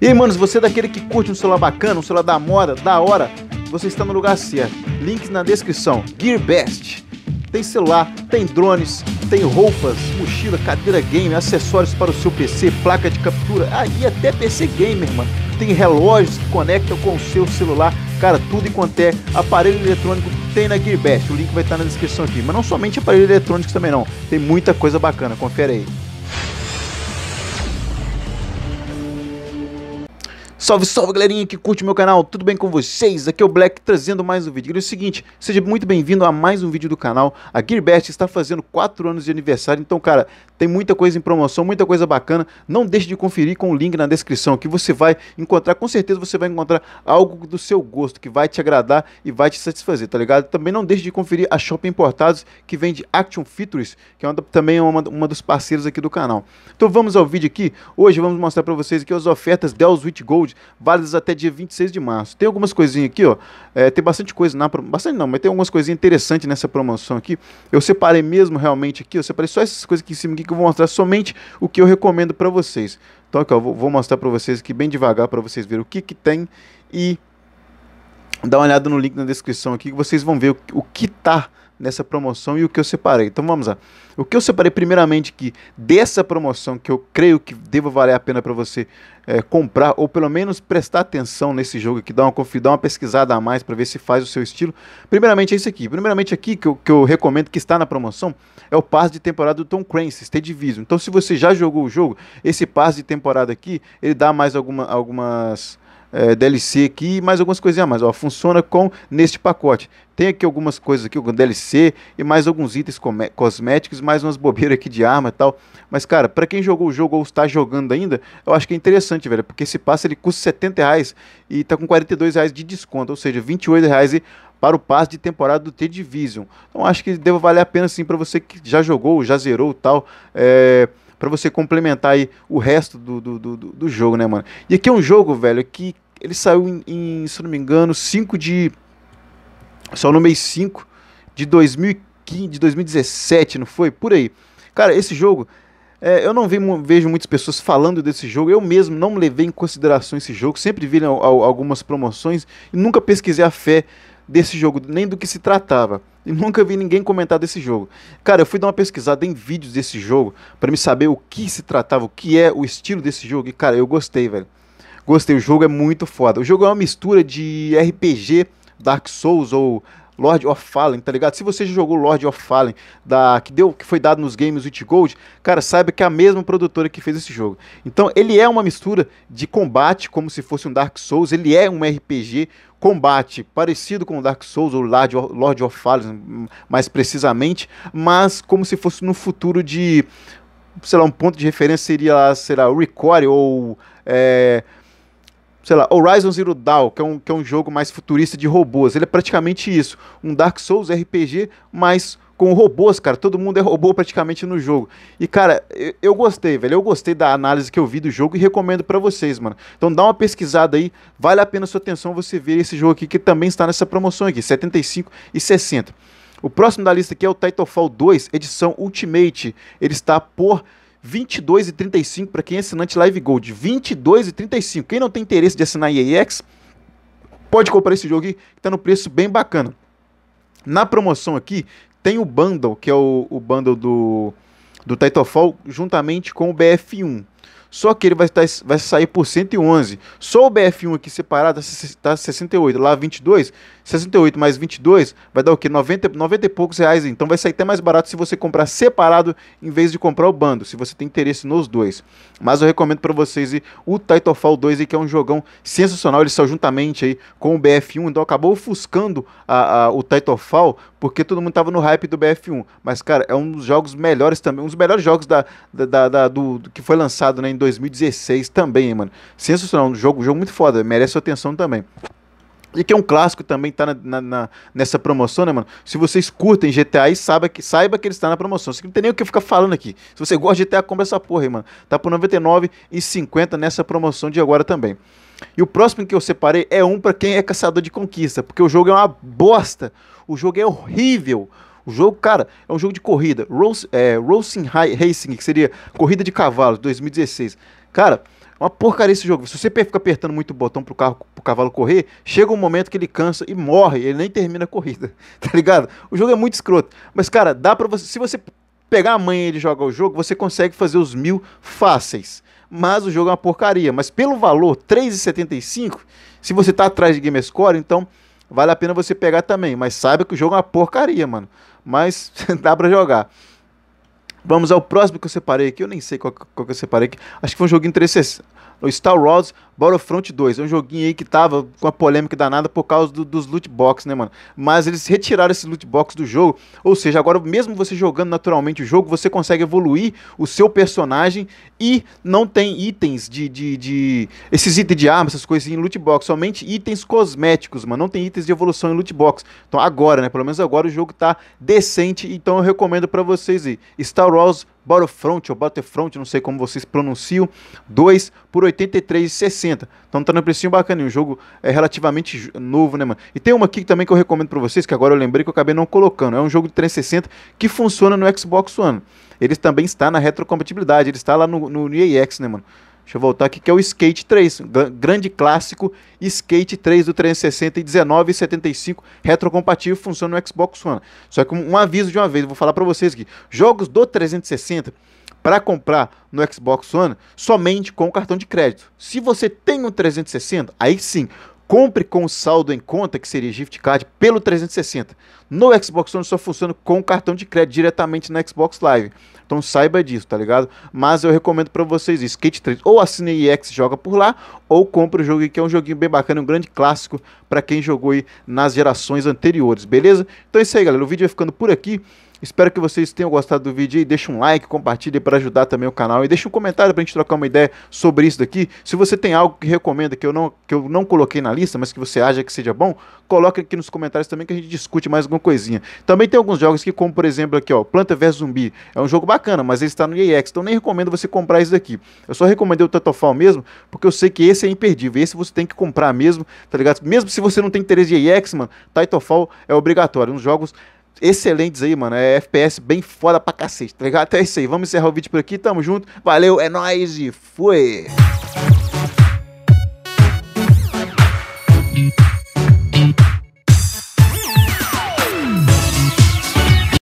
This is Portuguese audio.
E aí, manos, você é daquele que curte um celular bacana, um celular da moda, da hora, você está no lugar certo. Links na descrição. Gear Best. Tem celular, tem drones, tem roupas, mochila, cadeira game, acessórios para o seu PC, placa de captura, ah, até PC gamer, mano. Tem relógios que conectam com o seu celular, cara, tudo enquanto é aparelho eletrônico tem na Gearbest. O link vai estar na descrição aqui. Mas não somente aparelho eletrônico também não. Tem muita coisa bacana, confere aí. Salve, salve galerinha que curte meu canal, tudo bem com vocês? Aqui é o Black trazendo mais um vídeo. E é o seguinte, seja muito bem-vindo a mais um vídeo do canal. A Gearbest está fazendo 4 anos de aniversário, então cara, tem muita coisa em promoção, muita coisa bacana. Não deixe de conferir com o link na descrição que você vai encontrar, com certeza você vai encontrar algo do seu gosto, que vai te agradar e vai te satisfazer, tá ligado? Também não deixe de conferir a Shopping Importados, que vende Action Features, que é uma, também é uma, uma dos parceiros aqui do canal. Então vamos ao vídeo aqui. Hoje vamos mostrar para vocês aqui as ofertas Dell Switch Gold grande, válidas até dia 26 de março. Tem algumas coisinhas aqui, ó. É, tem bastante coisa na Bastante não, mas tem algumas coisinhas interessantes nessa promoção aqui. Eu separei mesmo realmente aqui, eu separei só essas coisas aqui em cima aqui que eu vou mostrar somente o que eu recomendo para vocês. Então, aqui, ó, vou, vou mostrar para vocês aqui bem devagar para vocês verem o que que tem e dá uma olhada no link na descrição aqui que vocês vão ver o, o que tá nessa promoção e o que eu separei. Então vamos lá. O que eu separei primeiramente que dessa promoção que eu creio que deva valer a pena para você é, comprar ou pelo menos prestar atenção nesse jogo aqui, dar uma dar uma pesquisada a mais para ver se faz o seu estilo. Primeiramente é isso aqui. Primeiramente aqui que eu, que eu recomendo que está na promoção é o passe de temporada do Tom Clancy, The Division. Então se você já jogou o jogo, esse passe de temporada aqui, ele dá mais alguma, algumas é, DLC aqui e mais algumas coisinhas a mais. Ó, funciona com neste pacote. Tem aqui algumas coisas aqui, o DLC e mais alguns itens cosméticos, mais umas bobeiras aqui de arma e tal. Mas, cara, para quem jogou o jogo ou está jogando ainda, eu acho que é interessante, velho. Porque esse passe ele custa 70 reais e tá com 42 reais de desconto, ou seja, 28 reais para o passe de temporada do T-Division. Então acho que deve valer a pena sim para você que já jogou, já zerou e tal. É para você complementar aí o resto do do, do, do, jogo, né, mano? E aqui é um jogo, velho, que, ele saiu em, em, se não me engano, 5 de. Só no mês 5 de 2015, de 2017, não foi? Por aí. Cara, esse jogo. É, eu não vejo muitas pessoas falando desse jogo. Eu mesmo não levei em consideração esse jogo. Sempre vi né, algumas promoções e nunca pesquisei a fé desse jogo, nem do que se tratava. E nunca vi ninguém comentar desse jogo. Cara, eu fui dar uma pesquisada em vídeos desse jogo para me saber o que se tratava, o que é o estilo desse jogo. E, cara, eu gostei, velho. Gostei, o jogo é muito foda. O jogo é uma mistura de RPG, Dark Souls ou Lord of Fallen, tá ligado? Se você já jogou Lord of Fallen, da, que, deu, que foi dado nos games Witch Gold, cara, saiba que é a mesma produtora que fez esse jogo. Então, ele é uma mistura de combate, como se fosse um Dark Souls, ele é um RPG, combate parecido com o Dark Souls ou Lord of, Fallen, mais precisamente, mas como se fosse no futuro de, sei lá, um ponto de referência seria, será, o Record ou... É, sei lá, Horizon Zero Dawn, que é, um, que é um jogo mais futurista de robôs. Ele é praticamente isso, um Dark Souls RPG, mas com robôs, cara. Todo mundo é robô praticamente no jogo. E, cara, eu, eu gostei, velho. Eu gostei da análise que eu vi do jogo e recomendo para vocês, mano. Então dá uma pesquisada aí. Vale a pena a sua atenção você ver esse jogo aqui, que também está nessa promoção aqui, 75 e 60. O próximo da lista aqui é o Titanfall 2, edição Ultimate. Ele está por... 22,35 para quem é assinante Live Gold. 22,35. Quem não tem interesse de assinar EAX, pode comprar esse jogo aqui, que está no preço bem bacana. Na promoção aqui, tem o bundle, que é o, o bundle do, do Titanfall, juntamente com o BF1. Só que ele vai, tá, vai sair por 111. Só o BF1 aqui separado está 68. Tá Lá 22, 68 mais 22 vai dar o quê? 90, 90 e poucos reais. Então vai sair até mais barato se você comprar separado em vez de comprar o bando, se você tem interesse nos dois. Mas eu recomendo para vocês aí, o Titanfall 2, que é um jogão sensacional. Ele saiu juntamente aí com o BF1, então acabou ofuscando a, a, o Titanfall, porque todo mundo tava no hype do BF1. Mas, cara, é um dos jogos melhores também, um dos melhores jogos da, da, da, da do, do, que foi lançado né, em 2016 também, hein, mano. Sensacional, um jogo, um jogo muito foda, merece sua atenção também. E que é um clássico também, tá na, na, na, nessa promoção, né, mano? Se vocês curtem GTA e saiba que, saiba que ele está na promoção. Você não tem nem o que ficar falando aqui. Se você gosta de GTA, compra essa porra aí, mano. Tá por 99,50 nessa promoção de agora também. E o próximo que eu separei é um para quem é caçador de conquista, porque o jogo é uma bosta. O jogo é horrível. O jogo, cara, é um jogo de corrida. Rose, é, Racing, Racing, que seria Corrida de Cavalos, 2016. Cara, uma porcaria esse jogo. Se você fica apertando muito o botão pro, carro, pro cavalo correr, chega um momento que ele cansa e morre. Ele nem termina a corrida, tá ligado? O jogo é muito escroto. Mas, cara, dá pra você. Se você pegar a e ele jogar o jogo, você consegue fazer os mil fáceis. Mas o jogo é uma porcaria. Mas pelo valor, 3,75, se você tá atrás de Gamerscore, então vale a pena você pegar também. Mas saiba que o jogo é uma porcaria, mano. Mas dá pra jogar. Vamos ao próximo que eu separei aqui. Eu nem sei qual, qual que eu separei aqui. Acho que foi um jogo em 360 o Star Wars Battlefront 2. É um joguinho aí que tava com a polêmica danada por causa do, dos loot box, né, mano? Mas eles retiraram esse loot box do jogo. Ou seja, agora mesmo você jogando naturalmente o jogo, você consegue evoluir o seu personagem e não tem itens de. de, de esses itens de arma, essas coisas em loot box. Somente itens cosméticos, mano. Não tem itens de evolução em loot box. Então agora, né? Pelo menos agora o jogo tá decente. Então eu recomendo para vocês aí. Star Wars Battlefront ou Battlefront, não sei como vocês pronunciam, 2 por 83,60. Então tá no precinho bacana, Um jogo é relativamente novo, né, mano? E tem uma aqui também que eu recomendo para vocês, que agora eu lembrei que eu acabei não colocando. É um jogo de 360 que funciona no Xbox One. Ele também está na retrocompatibilidade, ele está lá no, no EAX, né, mano? Deixa eu voltar aqui, que é o Skate 3, grande clássico Skate 3 do 360 e 1975, retrocompatível, funciona no Xbox One. Só que um aviso de uma vez, vou falar para vocês aqui, jogos do 360 para comprar no Xbox One somente com cartão de crédito. Se você tem um 360, aí sim, compre com o saldo em conta, que seria gift card, pelo 360. No Xbox One só funciona com cartão de crédito diretamente na Xbox Live. Então saiba disso, tá ligado? Mas eu recomendo para vocês isso, Skate 3. Ou assina a EX joga por lá, ou compra o jogo aí, que é um joguinho bem bacana, um grande clássico para quem jogou aí nas gerações anteriores, beleza? Então é isso aí, galera. O vídeo vai ficando por aqui. Espero que vocês tenham gostado do vídeo aí. Deixa um like, compartilha para ajudar também o canal. E deixa um comentário para a gente trocar uma ideia sobre isso daqui. Se você tem algo que recomenda que eu, não, que eu não coloquei na lista, mas que você acha que seja bom, coloca aqui nos comentários também que a gente discute mais alguma coisinha. Também tem alguns jogos que, como por exemplo aqui, ó, Planta vs Zumbi. É um jogo bacana bacana, mas ele está no EX, então nem recomendo você comprar isso daqui. Eu só recomendei o Tatofal mesmo, porque eu sei que esse é imperdível, esse você tem que comprar mesmo, tá ligado? Mesmo se você não tem interesse de EX, mano, Titanfall é obrigatório, uns jogos excelentes aí, mano, é FPS bem foda pra cacete, tá ligado? Até isso aí, vamos encerrar o vídeo por aqui, tamo junto, valeu, é nóis e fui!